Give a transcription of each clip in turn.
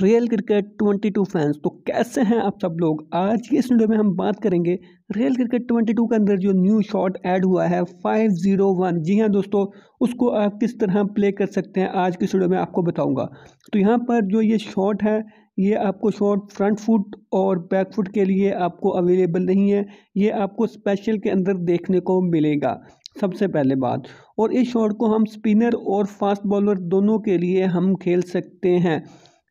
real Cricket twenty two fans तो कैसे हैं आप सब लोग आज की इस वीडियो में हम बात करेंगे रियल क्रिकेट ट्वेंटी टू के अंदर जो न्यू शॉट ऐड हुआ है फाइव ज़ीरो वन जी हाँ दोस्तों उसको आप किस तरह प्ले कर सकते हैं आज की इस वीडियो में आपको बताऊंगा तो यहाँ पर जो ये शॉट है ये आपको शॉट फ्रंट फुट और बैक फुट के लिए आपको अवेलेबल नहीं है ये आपको स्पेशल के अंदर देखने को मिलेगा सबसे पहले बात और इस शॉट को हम स्पिनर और फास्ट बॉलर दोनों के लिए हम खेल सकते हैं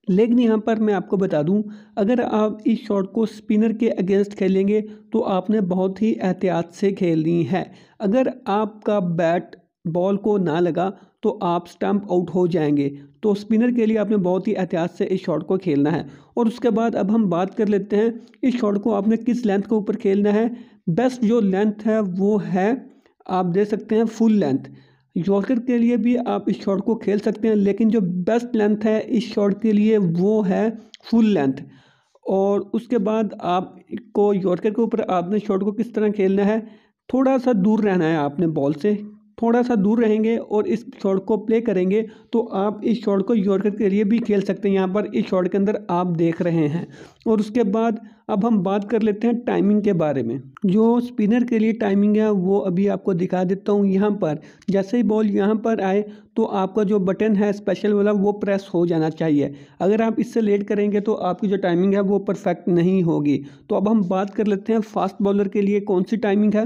लेकिन यहाँ पर मैं आपको बता दूं अगर आप इस शॉट को स्पिनर के अगेंस्ट खेलेंगे तो आपने बहुत ही एहतियात से खेलनी है अगर आपका बैट बॉल को ना लगा तो आप स्टंप आउट हो जाएंगे तो स्पिनर के लिए आपने बहुत ही एहतियात से इस शॉट को खेलना है और उसके बाद अब हम बात कर लेते हैं इस शॉट को आपने किस लेंथ के ऊपर खेलना है बेस्ट जो लेंथ है वो है आप दे सकते हैं फुल लेंथ यॉर्कर के लिए भी आप इस शॉट को खेल सकते हैं लेकिन जो बेस्ट लेंथ है इस शॉट के लिए वो है फुल लेंथ और उसके बाद आपको यॉर्कर के ऊपर आपने शॉट को किस तरह खेलना है थोड़ा सा दूर रहना है आपने बॉल से थोड़ा सा दूर रहेंगे और इस शॉट को प्ले करेंगे तो आप इस शॉट को यॉर्कर के लिए भी खेल सकते हैं यहाँ पर इस शॉट के अंदर आप देख रहे हैं और उसके बाद अब हम बात कर लेते हैं टाइमिंग के बारे में जो स्पिनर के लिए टाइमिंग है वो अभी आपको दिखा देता हूँ यहाँ पर जैसे ही बॉल यहाँ पर आए तो आपका जो बटन है स्पेशल वाला वो प्रेस हो जाना चाहिए अगर आप इससे लेट करेंगे तो आपकी जो टाइमिंग है वो परफेक्ट नहीं होगी तो अब हम बात कर लेते हैं फास्ट बॉलर के लिए कौन सी टाइमिंग है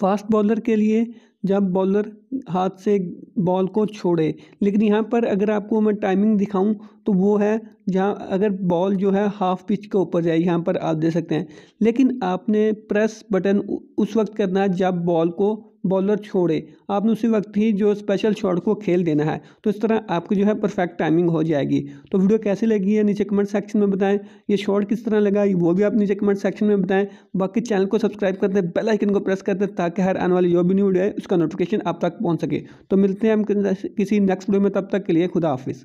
फास्ट बॉलर के लिए जब बॉलर हाथ से बॉल को छोड़े लेकिन यहाँ पर अगर आपको मैं टाइमिंग दिखाऊं तो वो है जहाँ अगर बॉल जो है हाफ पिच के ऊपर जाए यहाँ पर आप दे सकते हैं लेकिन आपने प्रेस बटन उस वक्त करना है जब बॉल को बॉलर छोड़े आपने उसी वक्त ही जो स्पेशल शॉट को खेल देना है तो इस तरह आपकी जो है परफेक्ट टाइमिंग हो जाएगी तो वीडियो कैसी लगी है नीचे कमेंट सेक्शन में बताएं ये शॉट किस तरह लगा वो भी आप नीचे कमेंट सेक्शन में बताएं बाकी चैनल को सब्सक्राइब करते हैं बेल आइकन को प्रेस करते हैं ताकि हर आने वाली जो भी न्यू वीडियो है उसका नोटिफिकेशन आप तक पहुँच सके तो मिलते हैं हम किसी नेक्स्ट वीडियो में तब तक के लिए खुदा हाफिज़